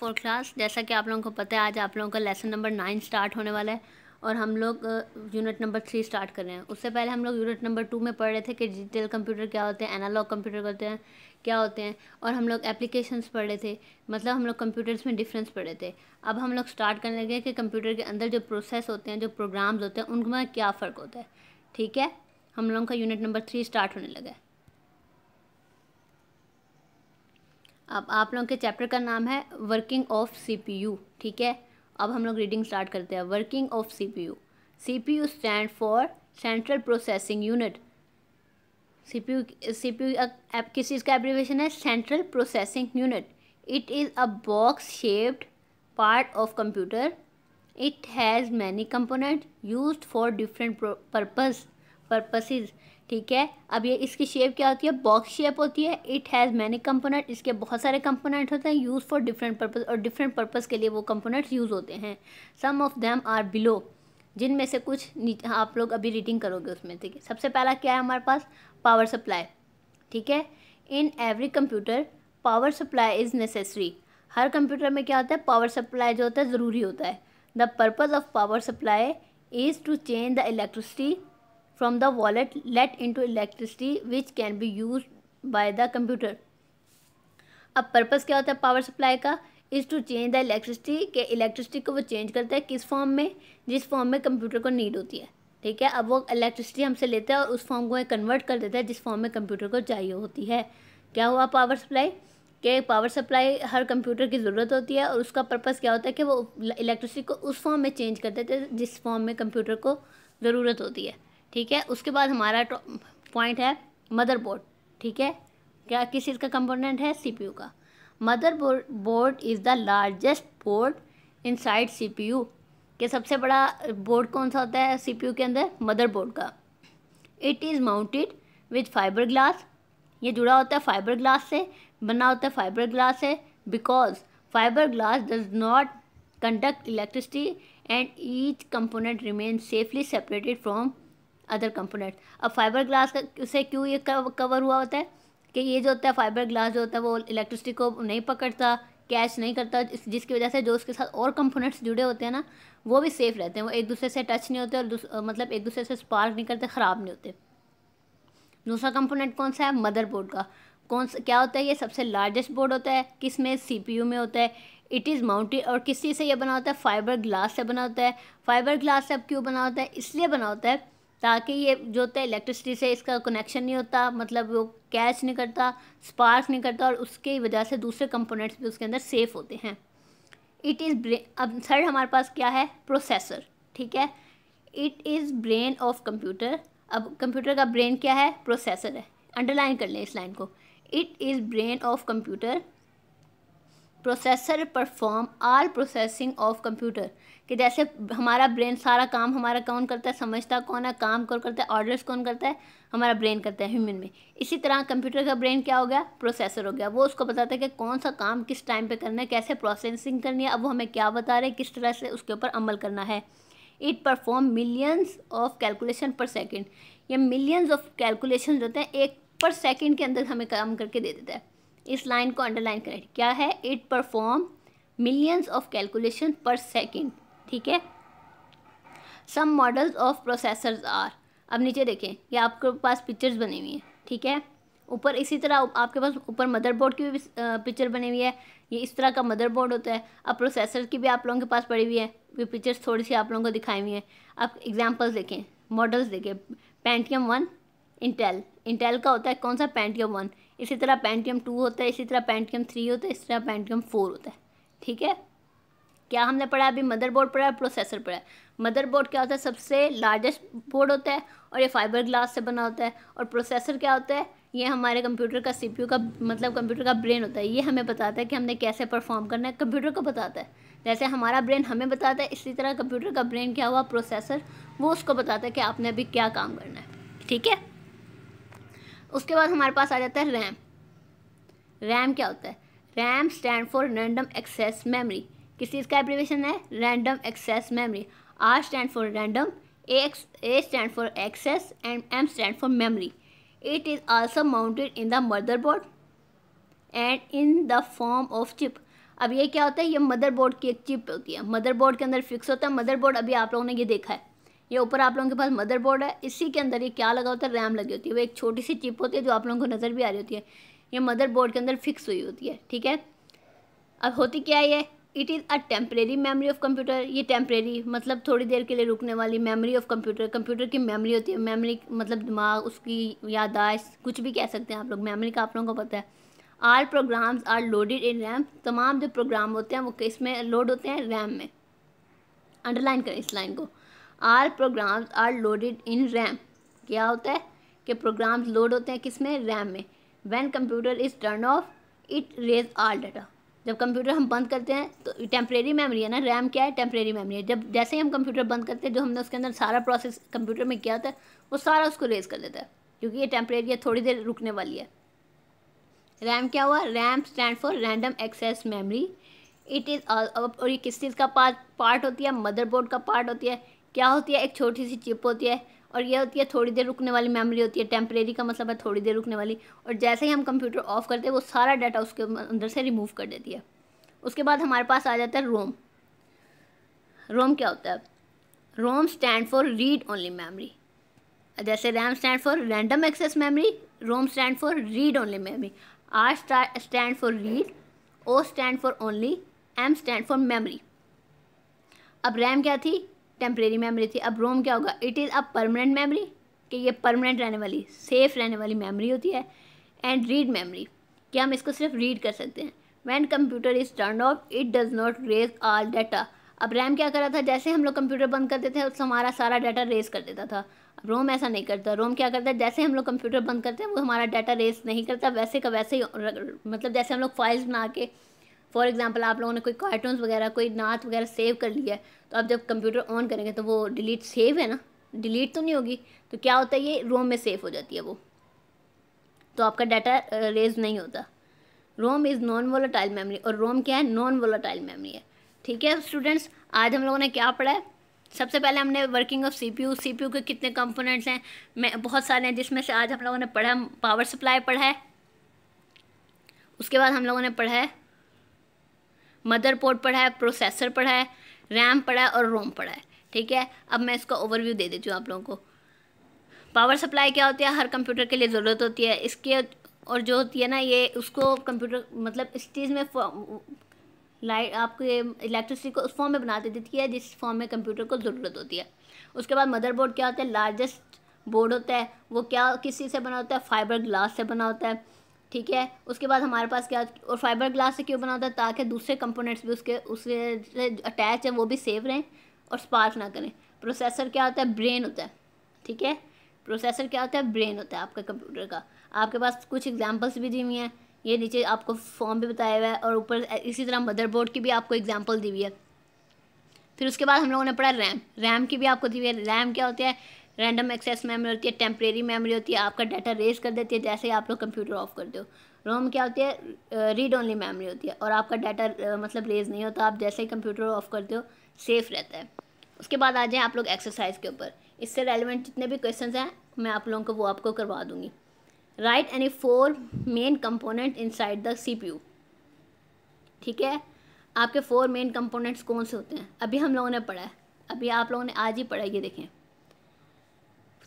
for class जैसा कि आप लोगों को पता है आज आप लोगों का लेसन नंबर नाइन स्टार्ट होने वाला है और हम लोग यूनिट नंबर थ्री स्टार्ट कर रहे हैं उससे पहले हम लोग यूनिट नंबर टू में पढ़ रहे थे कि डिजिटल कंप्यूटर क्या होते हैं एनालॉग कंप्यूटर होते हैं क्या होते हैं और हम लोग एप्लीकेशंस पढ़ रहे थे मतलब हम लोग कंप्यूटर्स में डिफरेंस पढ़ रहे थे अब हम लोग स्टार्ट करने लगे कि कंप्यूटर के अंदर जो प्रोसेस होते हैं जो प्रोग्राम्स होते हैं उनमें क्या फ़र्क होता है ठीक है हम लोगों का यूनिट नंबर थ्री स्टार्ट होने लगा है अब आप लोगों के चैप्टर का नाम है वर्किंग ऑफ सीपीयू ठीक है अब हम लोग रीडिंग स्टार्ट करते हैं working of CPU CPU stand for central processing unit CPU CPU किस चीज़ का एब्रीवेशन है central processing unit it is a box shaped part of computer it has many component use for different purpose purpose ठीक है अब ये इसकी shape क्या होती है बॉक्स शेप होती है इट हैज़ मैनी कंपोनेंट इसके बहुत सारे कंपोनेंट होते हैं यूज़ फॉर डिफरेंट पर्पज़ और डिफरेंट पर्पज़ के लिए वो कंपोनेंट्स यूज़ होते हैं some of them are below जिनमें से कुछ आप लोग अभी रीडिंग करोगे उसमें ठीक है सबसे पहला क्या है हमारे पास पावर सप्लाई ठीक है in every computer power supply is necessary हर कंप्यूटर में क्या होता है पावर सप्लाई जो होता है ज़रूरी होता है the purpose of power supply is to change the electricity from the wallet let into electricity which can be used by the computer अब पर्पज़ क्या होता है पावर सप्लाई का is to change the electricity के electricity को वो change करता है किस फॉर्म में जिस फॉर्म में कंप्यूटर को नीड होती है ठीक है अब वो इलेक्ट्रिसिटी हमसे लेता है और उस फॉर्म को कन्वर्ट कर देता है जिस फॉर्म में कंप्यूटर को चाहिए होती है क्या हुआ पावर सप्लाई के पावर सप्लाई हर कंप्यूटर की ज़रूरत होती है और उसका पर्पज़ क्या होता है कि वो इलेक्ट्रिसिटी को उस फॉर्म में चेंज कर देते हैं जिस फॉर्म में कंप्यूटर को ज़रूरत होती है ठीक है उसके बाद हमारा पॉइंट है मदरबोर्ड ठीक है क्या किस चीज़ का कंपोनेंट है सीपीयू का motherboard is the largest board inside CPU के सबसे बड़ा बोर्ड कौन सा होता है सीपीयू के अंदर मदर बोर्ड का it is mounted with fibreglass ये जुड़ा होता है फाइबर ग्लास से बना होता है फाइबर ग्लास से because fibreglass does not conduct electricity and each component remain safely separated from other component अब फाइबर ग्लास का उसे क्यों ये कवर हुआ होता है कि ये जो होता है फाइबर ग्लास जो होता है वो इलेक्ट्रिसिटी को नहीं पकड़ता कैच नहीं करता जिसकी वजह से जो उसके साथ और कंपोनेंट्स जुड़े होते हैं ना वो भी सेफ़ रहते हैं वो एक दूसरे से टच नहीं होते और मतलब एक दूसरे से स्पार्क नहीं करते ख़राब नहीं होते दूसरा कंपोनेंट कौन सा है मदरबोर्ड का कौन सा क्या होता है ये सबसे लार्जेस्ट बोर्ड होता है किस में यू में होता है इट इज़ माउंटेड और किस चीज़ से ये बना होता है फाइबर ग्लास से बना होता है फाइबर ग्लास से अब क्यों बना होता है इसलिए बना होता है ताकि ये जो होता है इलेक्ट्रिसिटी से इसका कनेक्शन नहीं होता मतलब वो कैच नहीं करता स्पार्क नहीं करता और उसके वजह से दूसरे कंपोनेंट्स भी उसके अंदर सेफ़ होते हैं इट इज़ ब्रेन अब सर हमारे पास क्या है प्रोसेसर ठीक है it is brain of computer अब कंप्यूटर का ब्रेन क्या है प्रोसेसर है अंडरलाइन कर लें इस लाइन को it is brain of computer processor perform all processing of computer कि जैसे हमारा ब्रेन सारा काम हमारा कौन करता है समझता कौन है काम कौन करता है ऑर्डर्स कौन करता है हमारा ब्रेन करता है ह्यूमन में इसी तरह कंप्यूटर का ब्रेन क्या हो गया प्रोसेसर हो गया वो उसको बताता है कि कौन सा काम किस टाइम पे करना है कैसे प्रोसेसिंग करनी है अब वो हमें क्या बता रहे हैं किस तरह से उसके ऊपर अमल करना है it perform millions of calculation per second या मिलियंस ऑफ कैलकुलेशन होते हैं एक पर सेकेंड के अंदर हमें काम करके दे देता है इस लाइन को अंडरलाइन करें क्या है it perform millions of calculation per second ठीक है some models of processors are अब नीचे देखें ये आपके पास पिक्चर्स बनी हुई हैं ठीक है ऊपर इसी तरह आपके पास ऊपर मदरबोर्ड की भी पिक्चर बनी हुई है ये इस तरह का मदरबोर्ड होता है अब प्रोसेसर की भी आप लोगों के पास पड़ी हुई है ये पिक्चर्स थोड़ी सी आप लोगों को दिखाई हुई हैं आप एग्जांपल्स देखें मॉडल्स देखें पेंटियम वन इंटेल इंटेल का होता है कौन सा पेंटियम वन इसी तरह पेंटियम टू होता है इसी तरह पेंटियम थ्री होता है इसी तरह पेंटियम फोर होता है ठीक है क्या हमने पढ़ा अभी मदरबोर्ड पढ़ा प्रोसेसर पढ़ा है मदरबोर्ड क्या होता है सबसे लार्जेस्ट बोर्ड होता है और ये फाइबर ग्लास से बना होता है और प्रोसेसर क्या होता है ये हमारे कंप्यूटर का सीपीयू का मतलब कंप्यूटर का ब्रेन होता है ये हमें बताता है कि हमने कैसे परफॉर्म करना है कंप्यूटर को बताता है जैसे हमारा ब्रेन हमें बताता है इसी तरह कंप्यूटर का ब्रेन क्या हुआ प्रोसेसर वो उसको बताता है कि आपने अभी क्या काम करना है ठीक है उसके बाद हमारे पास आ जाता है रैम रैम क्या होता है RAM stand for random access memory किस चीज़ का एप्लीकेशन है random access memory R stand for random ex A stand for access and M stand for memory it is also mounted in the motherboard and in the form of chip अब ये क्या होता है ये motherboard की एक chip होती है मदरबोर्ड के अंदर फिक्स होता है मदरबोर्ड अभी आप लोगों ने ये देखा है ये ऊपर आप लोगों के पास मदरबोर्ड है इसी के अंदर ये क्या लगा होता है रैम लगी होती है वो एक छोटी सी चिप होती है जो आप लोगों को नज़र भी आ रही होती है ये मदरबोर्ड के अंदर फिक्स हुई होती है ठीक है अब होती क्या है ये it is a temporary memory of computer ये टेम्प्रेरी मतलब थोड़ी देर के लिए रुकने वाली मेमोरी ऑफ कंप्यूटर कंप्यूटर की मेमोरी होती है मेमोरी मतलब दिमाग उसकी यादाश्त कुछ भी कह सकते हैं आप लोग मेमोरी का आप लोगों को पता है all programs are loaded in RAM तमाम जो प्रोग्राम होते हैं वो इसमें लोड होते हैं रैम में अंडरलाइन करें इस लाइन को are programs are loaded in RAM क्या होता है कि प्रोग्राम्स लोड होते हैं किस में रैम में when computer is turn off it erase all data जब कंप्यूटर हम बंद करते हैं तो टेम्प्रेरी मेमोरी है ना रैम क्या है टेम्प्रेरी मेमोरी है जब जैसे ही हम कंप्यूटर बंद करते हैं जो हमने उसके अंदर सारा प्रोसेस कंप्यूटर में किया था वो सारा उसको रेज कर देता है क्योंकि ये टेम्प्रेरी है थोड़ी देर रुकने वाली है रैम क्या हुआ RAM stand for random access memory it is और ये किस चीज़ का पार्ट पार्ट होती है मदरबोर्ड का पार्ट होती है क्या होती है एक छोटी सी चिप होती है और ये होती है थोड़ी देर रुकने वाली मेमोरी होती है टेम्परेरी का मतलब है थोड़ी देर रुकने वाली और जैसे ही हम कंप्यूटर ऑफ करते हैं वो सारा डाटा उसके अंदर से रिमूव कर देती है उसके बाद हमारे पास आ जाता है रोम रोम क्या होता है ROM stand for read only memory जैसे RAM stand for random access memory ROM stand for read only memory R stand for read O stand for only M stand for memory अब रैम क्या थी temporary memory थी अब ROM क्या होगा it is a permanent memory कि ये permanent रहने वाली सेफ रहने वाली मेमोरी होती है एंड रीड मेमोरी कि हम इसको सिर्फ रीड कर सकते हैं when computer is turn off it does not erase all data अब रैम क्या कर रहा था जैसे हम लोग कंप्यूटर बंद करते थे उससे हमारा सारा डाटा रेस कर देता था अब रोम ऐसा नहीं करता रोम क्या करता है जैसे हम लोग कंप्यूटर बंद करते हैं वो हमारा डाटा रेस नहीं करता वैसे का वैसे ही मतलब जैसे हम लोग फाइल्स बना के फॉर एग्ज़ाम्पल आप लोगों ने कोई कार्टून वगैरह कोई नात वगैरह सेव कर लिया है तो आप जब कंप्यूटर ऑन करेंगे तो वो डिलीट सेव है ना डिलीट तो नहीं होगी तो क्या होता है ये रोम में सेव हो जाती है वो तो आपका डाटा रेज uh, नहीं होता ROM is non volatile memory और रोम क्या है नॉन वोलाटाइल मेमोरी है ठीक है स्टूडेंट्स आज हम लोगों ने क्या पढ़ा है सबसे पहले हमने वर्किंग ऑफ सीपीयू सीपीयू के कितने कंपोनेंट्स हैं मैं बहुत सारे हैं जिसमें से आज हम लोगों ने पढ़ा पावर सप्लाई पढ़ा है उसके बाद हम लोगों ने पढ़ा है मदरबोर्ड पढ़ा है प्रोसेसर पढ़ा है रैम पढ़ा है और रोम पढ़ा है ठीक है अब मैं इसका ओवरव्यू दे देती हूँ आप लोगों को पावर सप्लाई क्या होती है हर कंप्यूटर के लिए ज़रूरत होती है इसके और जो होती है ना ये उसको कंप्यूटर मतलब इस चीज़ में लाइट आपके इलेक्ट्रिसिटी को उस फॉर्म में बना देती है जिस फॉर्म में कंप्यूटर को ज़रूरत होती है उसके बाद मदरबोर्ड क्या होता है लार्जेस्ट बोर्ड होता है वो क्या किस चीज़ से बना होता है फाइबर ग्लास से बना होता है ठीक है उसके बाद हमारे पास क्या और फाइबर ग्लास से क्यों बना होता है ताकि दूसरे कंपोनेंट्स भी उसके उससे अटैच है वो भी सेव रहें और स्पार्क ना करें प्रोसेसर क्या होता है ब्रेन होता है ठीक है प्रोसेसर क्या होता है ब्रेन होता है आपका कंप्यूटर का आपके पास कुछ एग्जाम्पल्स भी दी हुई हैं ये नीचे आपको फॉर्म भी बताया हुआ है और ऊपर इसी तरह मदरबोर्ड की भी आपको एग्जाम्पल दी हुई है फिर उसके बाद हम लोगों ने पढ़ा रैम रैम की भी आपको दी हुई है रैम क्या होती है रैंडम एक्सेस मेमोरी होती है टेम्प्रेरी मेमोरी होती है आपका डाटा रेज कर देती है जैसे ही आप लोग कंप्यूटर ऑफ कर दो रोम क्या होती है रीड ओनली मेमोरी होती है और आपका डाटा मतलब रेज नहीं होता आप जैसे ही कंप्यूटर ऑफ कर दो सेफ रहता है उसके बाद आ जाए आप लोग एक्सरसाइज के ऊपर इससे रेलिवेंट जितने भी क्वेश्चन हैं मैं आप लोगों को वो आपको करवा दूँगी write any four main component side the you ठीक है आपके फोर मेन कंपोनेंट्स कौन से होते हैं अभी हम लोगों ने पढ़ा है अभी आप लोगों ने आज ही पढ़ा ये देखें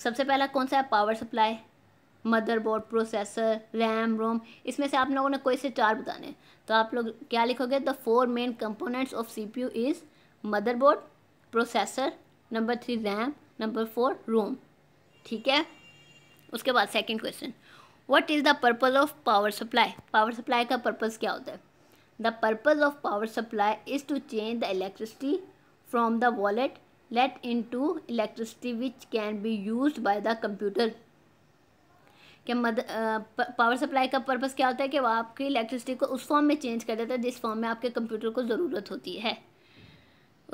सबसे पहला कौन सा है power supply motherboard processor RAM ROM इसमें से आप लोगों ने कोई से चार बताने तो आप लोग क्या लिखोगे the four main components of C P U is motherboard processor number three RAM number four ROM ठीक है उसके बाद second question what is the purpose of power supply power supply का पर्पज़ क्या होता है the purpose of power supply is to change the electricity from the wallet let into electricity which can be used by the computer क्या मद power supply का purpose क्या होता है कि वो आपकी इलेक्ट्रिसिटी को उस फॉर्म में चेंज कर देता है जिस फॉर्म में आपके कंप्यूटर को ज़रूरत होती है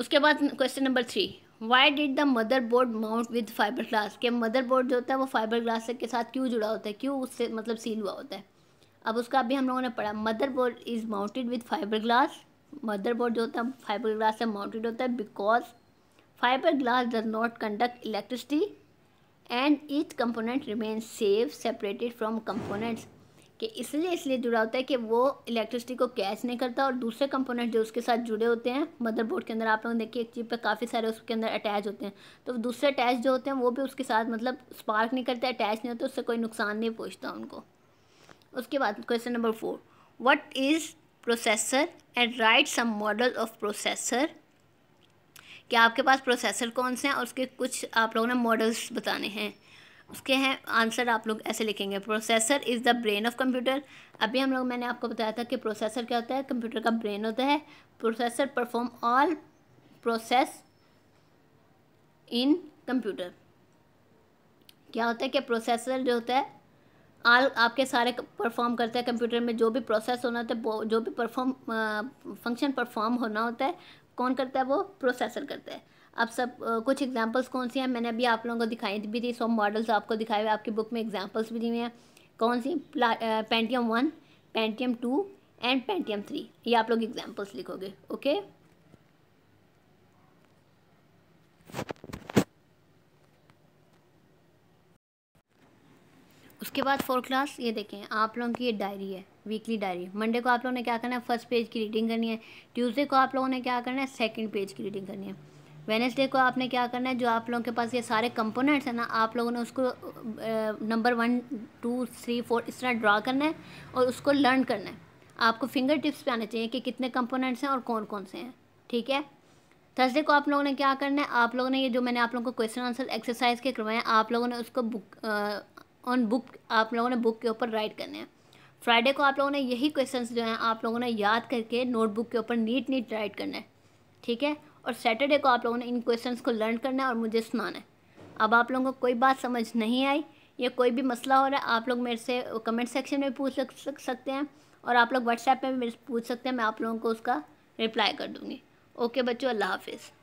उसके बाद question number three why did the motherboard mount with fibreglass के मदर बोर्ड जो होता है वो फाइबर ग्लास के साथ क्यों जुड़ा होता है क्यों उससे मतलब सील हुआ होता है अब उसका अभी हम लोगों ने पढ़ा motherboard is mounted with fibreglass motherboard जो होता है फाइबर ग्लास से माउंटेड होता है because Fiberglass does not conduct electricity and each component remains safe separated from components कि इसलिए इसलिए जुड़ा होता है कि वो इलेक्ट्रिसिटी को कैच नहीं करता और दूसरे कंपोनेंट जो उसके साथ जुड़े होते हैं मदरबोर्ड के अंदर आप लोग देखिए एक चीप पे काफ़ी सारे उसके अंदर अटैच होते हैं तो दूसरे अटैच जो होते हैं वो भी उसके साथ मतलब स्पार्क नहीं करते अटैच नहीं होते उससे कोई नुकसान नहीं पहुँचता उनको उसके बाद question number four what is processor and write some model of processor कि आपके पास प्रोसेसर कौन से हैं और उसके कुछ आप लोगों ने मॉडल्स बताने हैं उसके हैं आंसर आप लोग ऐसे लिखेंगे processor is the brain of computer अभी हम लोग मैंने आपको बताया था कि प्रोसेसर क्या होता है कंप्यूटर का ब्रेन होता है processor perform all process in computer क्या होता है कि प्रोसेसर जो होता है आल आपके सारे परफॉर्म करते हैं कंप्यूटर में जो भी प्रोसेस होना होता है जो भी परफॉर्म फंक्शन परफॉर्म होना होता है कौन करता है वो प्रोसेसर करता है अब सब कुछ एग्जांपल्स कौन सी हैं मैंने अभी आप लोगों को दिखाई भी थी सब मॉडल्स आपको दिखाए हुए आपकी बुक में एग्जांपल्स भी दिए हैं कौन सी Pentium one Pentium two and Pentium three ये आप लोग एग्जांपल्स लिखोगे ओके उसके बाद फोर क्लास ये देखें आप लोगों की ये डायरी है वीकली डायरी मंडे को आप लोगों ने क्या करना है फर्स्ट पेज की रीडिंग करनी है ट्यूसडे को आप लोगों ने क्या करना है सेकंड पेज की रीडिंग करनी है वेनेसडे को आपने क्या करना है जो आप लोगों के पास ये सारे कंपोनेंट्स हैं ना आप लोगों ने उसको number one two three four इस तरह ड्रा करना है और उसको लर्न करना है आपको फिंगर टिप्स पे आने चाहिए कि कितने कंपोनेंट्स हैं और कौन कौन से हैं ठीक है थर्सडे को आप लोगों ने क्या करना है आप लोगों ने ये जो मैंने आप लोगों को क्वेश्चन आंसर एक्सरसाइज के करवाए आप लोगों ने उसको बुक ऑन बुक आप लोगों ने बुक के ऊपर राइट करने हैं फ्राइडे को आप लोगों ने यही क्वेश्चन जो हैं आप लोगों ने याद करके नोटबुक के ऊपर नीट नीट राइट करना है ठीक है और सैटरडे को आप लोगों ने इन क्वेश्चन को लर्न करना है और मुझे सुनाना है अब आप लोगों को कोई बात समझ नहीं आई या कोई भी मसला हो रहा है आप लोग मेरे से कमेंट सेक्शन में पूछ सकते हैं और आप लोग व्हाट्सएप में भी मेरे से पूछ सकते हैं मैं आप लोगों को उसका रिप्लाई कर दूँगी ओके बच्चों अल्लाह हाफिज़